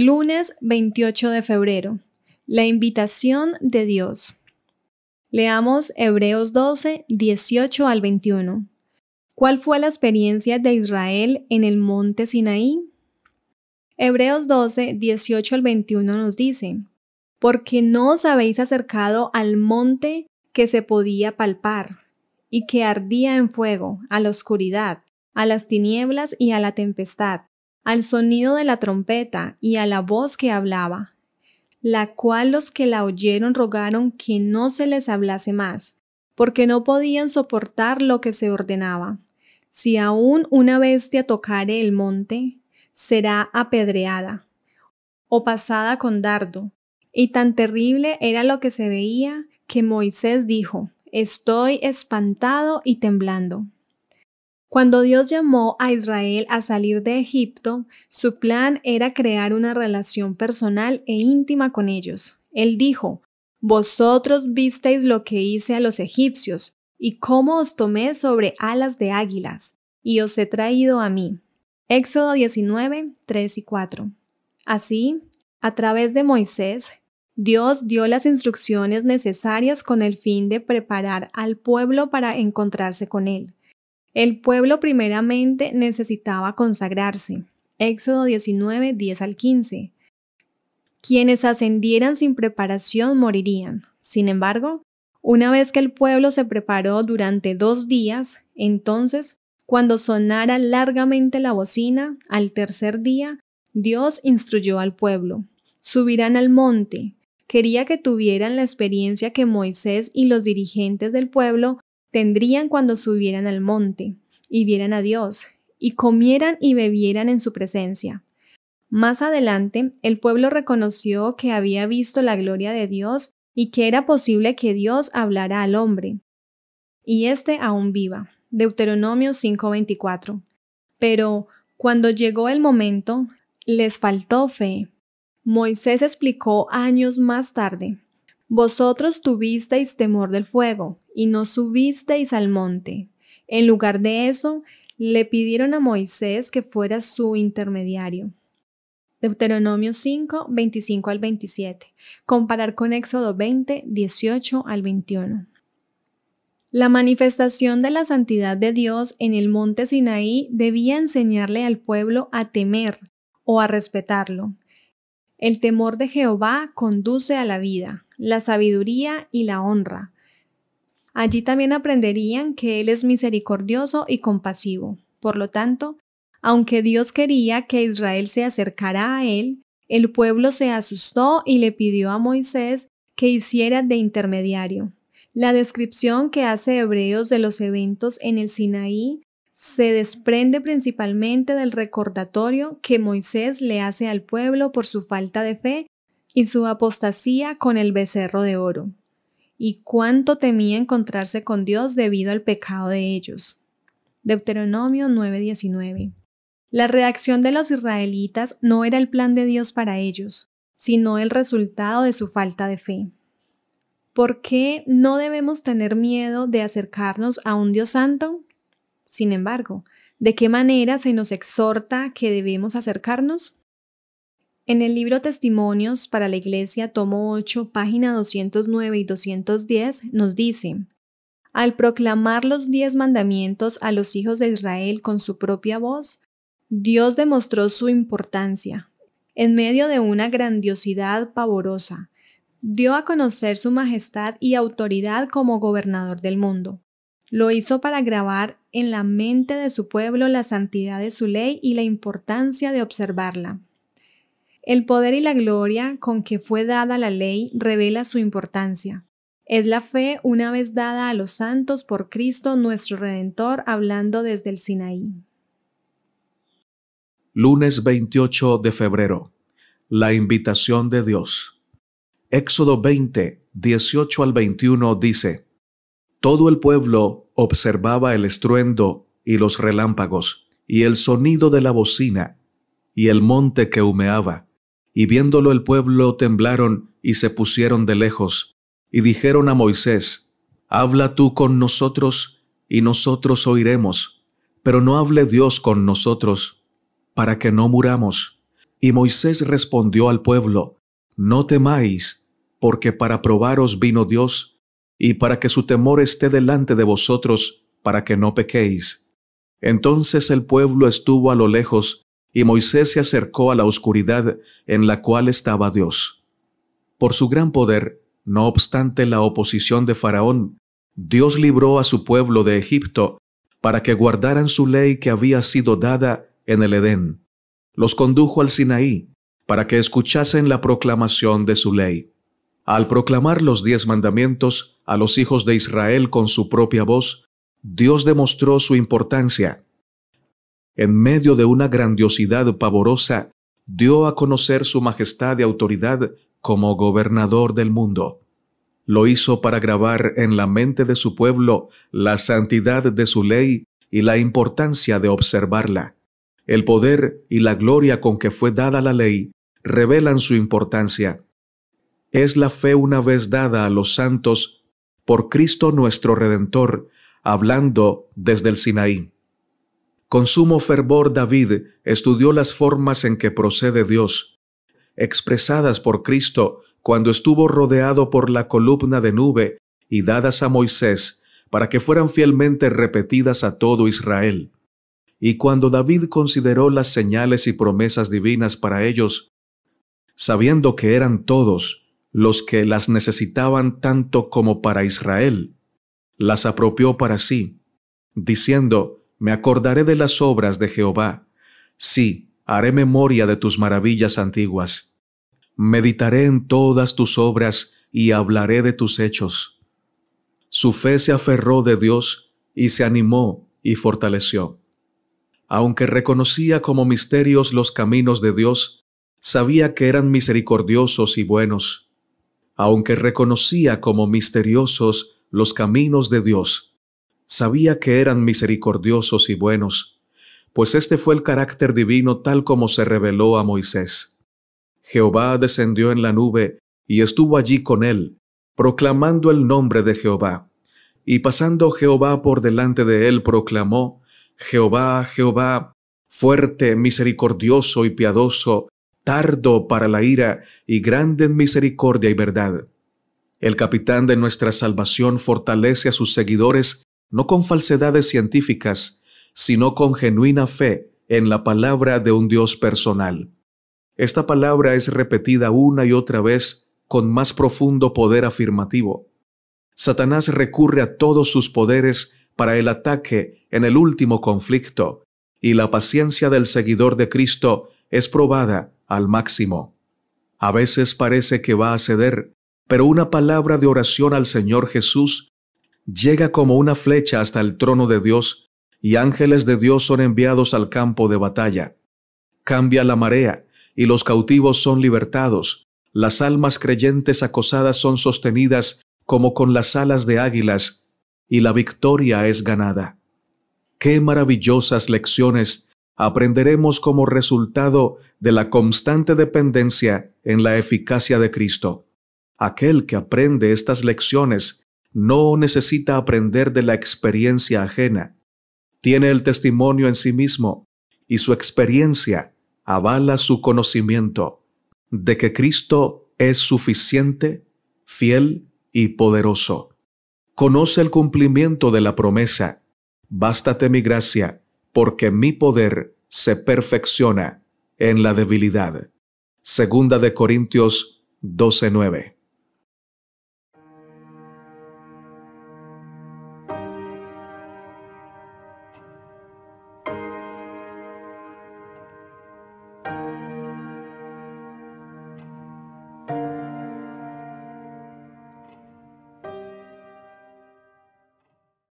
Lunes 28 de febrero. La invitación de Dios. Leamos Hebreos 12, 18 al 21. ¿Cuál fue la experiencia de Israel en el monte Sinaí? Hebreos 12, 18 al 21 nos dice, porque no os habéis acercado al monte que se podía palpar y que ardía en fuego, a la oscuridad, a las tinieblas y a la tempestad al sonido de la trompeta y a la voz que hablaba, la cual los que la oyeron rogaron que no se les hablase más, porque no podían soportar lo que se ordenaba. Si aún una bestia tocare el monte, será apedreada o pasada con dardo. Y tan terrible era lo que se veía que Moisés dijo, Estoy espantado y temblando. Cuando Dios llamó a Israel a salir de Egipto, su plan era crear una relación personal e íntima con ellos. Él dijo, Vosotros visteis lo que hice a los egipcios, y cómo os tomé sobre alas de águilas, y os he traído a mí. Éxodo 19, 3 y 4. Así, a través de Moisés, Dios dio las instrucciones necesarias con el fin de preparar al pueblo para encontrarse con Él. El pueblo primeramente necesitaba consagrarse. Éxodo 19, 10 al 15. Quienes ascendieran sin preparación morirían. Sin embargo, una vez que el pueblo se preparó durante dos días, entonces, cuando sonara largamente la bocina, al tercer día, Dios instruyó al pueblo, subirán al monte. Quería que tuvieran la experiencia que Moisés y los dirigentes del pueblo tendrían cuando subieran al monte y vieran a Dios, y comieran y bebieran en su presencia. Más adelante, el pueblo reconoció que había visto la gloria de Dios y que era posible que Dios hablara al hombre, y éste aún viva. Deuteronomio 5:24. Pero cuando llegó el momento, les faltó fe. Moisés explicó años más tarde vosotros tuvisteis temor del fuego, y no subisteis al monte. En lugar de eso, le pidieron a Moisés que fuera su intermediario. Deuteronomio 5, 25 al 27. Comparar con Éxodo 20, 18 al 21. La manifestación de la santidad de Dios en el monte Sinaí debía enseñarle al pueblo a temer o a respetarlo. El temor de Jehová conduce a la vida, la sabiduría y la honra. Allí también aprenderían que Él es misericordioso y compasivo. Por lo tanto, aunque Dios quería que Israel se acercara a Él, el pueblo se asustó y le pidió a Moisés que hiciera de intermediario. La descripción que hace Hebreos de los eventos en el Sinaí se desprende principalmente del recordatorio que Moisés le hace al pueblo por su falta de fe y su apostasía con el becerro de oro, y cuánto temía encontrarse con Dios debido al pecado de ellos. Deuteronomio 9:19. La reacción de los israelitas no era el plan de Dios para ellos, sino el resultado de su falta de fe. ¿Por qué no debemos tener miedo de acercarnos a un Dios santo? Sin embargo, ¿de qué manera se nos exhorta que debemos acercarnos? En el libro Testimonios para la Iglesia, tomo 8, página 209 y 210, nos dice, al proclamar los diez mandamientos a los hijos de Israel con su propia voz, Dios demostró su importancia. En medio de una grandiosidad pavorosa, dio a conocer su majestad y autoridad como gobernador del mundo. Lo hizo para grabar en la mente de su pueblo la santidad de su ley y la importancia de observarla. El poder y la gloria con que fue dada la ley revela su importancia. Es la fe una vez dada a los santos por Cristo nuestro Redentor hablando desde el Sinaí. Lunes 28 de febrero. La invitación de Dios. Éxodo 20, 18 al 21 dice, Todo el pueblo observaba el estruendo y los relámpagos, y el sonido de la bocina, y el monte que humeaba y viéndolo el pueblo temblaron y se pusieron de lejos, y dijeron a Moisés, Habla tú con nosotros, y nosotros oiremos, pero no hable Dios con nosotros, para que no muramos. Y Moisés respondió al pueblo, No temáis, porque para probaros vino Dios, y para que su temor esté delante de vosotros, para que no pequéis. Entonces el pueblo estuvo a lo lejos, y Moisés se acercó a la oscuridad en la cual estaba Dios. Por su gran poder, no obstante la oposición de Faraón, Dios libró a su pueblo de Egipto para que guardaran su ley que había sido dada en el Edén. Los condujo al Sinaí para que escuchasen la proclamación de su ley. Al proclamar los diez mandamientos a los hijos de Israel con su propia voz, Dios demostró su importancia en medio de una grandiosidad pavorosa, dio a conocer su majestad y autoridad como gobernador del mundo. Lo hizo para grabar en la mente de su pueblo la santidad de su ley y la importancia de observarla. El poder y la gloria con que fue dada la ley revelan su importancia. Es la fe una vez dada a los santos por Cristo nuestro Redentor, hablando desde el Sinaí. Con sumo fervor David estudió las formas en que procede Dios, expresadas por Cristo cuando estuvo rodeado por la columna de nube y dadas a Moisés para que fueran fielmente repetidas a todo Israel. Y cuando David consideró las señales y promesas divinas para ellos, sabiendo que eran todos los que las necesitaban tanto como para Israel, las apropió para sí, diciendo, me acordaré de las obras de Jehová. Sí, haré memoria de tus maravillas antiguas. Meditaré en todas tus obras y hablaré de tus hechos. Su fe se aferró de Dios y se animó y fortaleció. Aunque reconocía como misterios los caminos de Dios, sabía que eran misericordiosos y buenos. Aunque reconocía como misteriosos los caminos de Dios, sabía que eran misericordiosos y buenos, pues este fue el carácter divino tal como se reveló a Moisés. Jehová descendió en la nube y estuvo allí con él, proclamando el nombre de Jehová. Y pasando Jehová por delante de él, proclamó, Jehová, Jehová, fuerte, misericordioso y piadoso, tardo para la ira y grande en misericordia y verdad. El capitán de nuestra salvación fortalece a sus seguidores no con falsedades científicas, sino con genuina fe en la palabra de un Dios personal. Esta palabra es repetida una y otra vez con más profundo poder afirmativo. Satanás recurre a todos sus poderes para el ataque en el último conflicto, y la paciencia del seguidor de Cristo es probada al máximo. A veces parece que va a ceder, pero una palabra de oración al Señor Jesús llega como una flecha hasta el trono de Dios, y ángeles de Dios son enviados al campo de batalla. Cambia la marea, y los cautivos son libertados, las almas creyentes acosadas son sostenidas como con las alas de águilas, y la victoria es ganada. Qué maravillosas lecciones aprenderemos como resultado de la constante dependencia en la eficacia de Cristo. Aquel que aprende estas lecciones no necesita aprender de la experiencia ajena. Tiene el testimonio en sí mismo y su experiencia avala su conocimiento de que Cristo es suficiente, fiel y poderoso. Conoce el cumplimiento de la promesa. Bástate mi gracia, porque mi poder se perfecciona en la debilidad. Segunda de Corintios 12:9.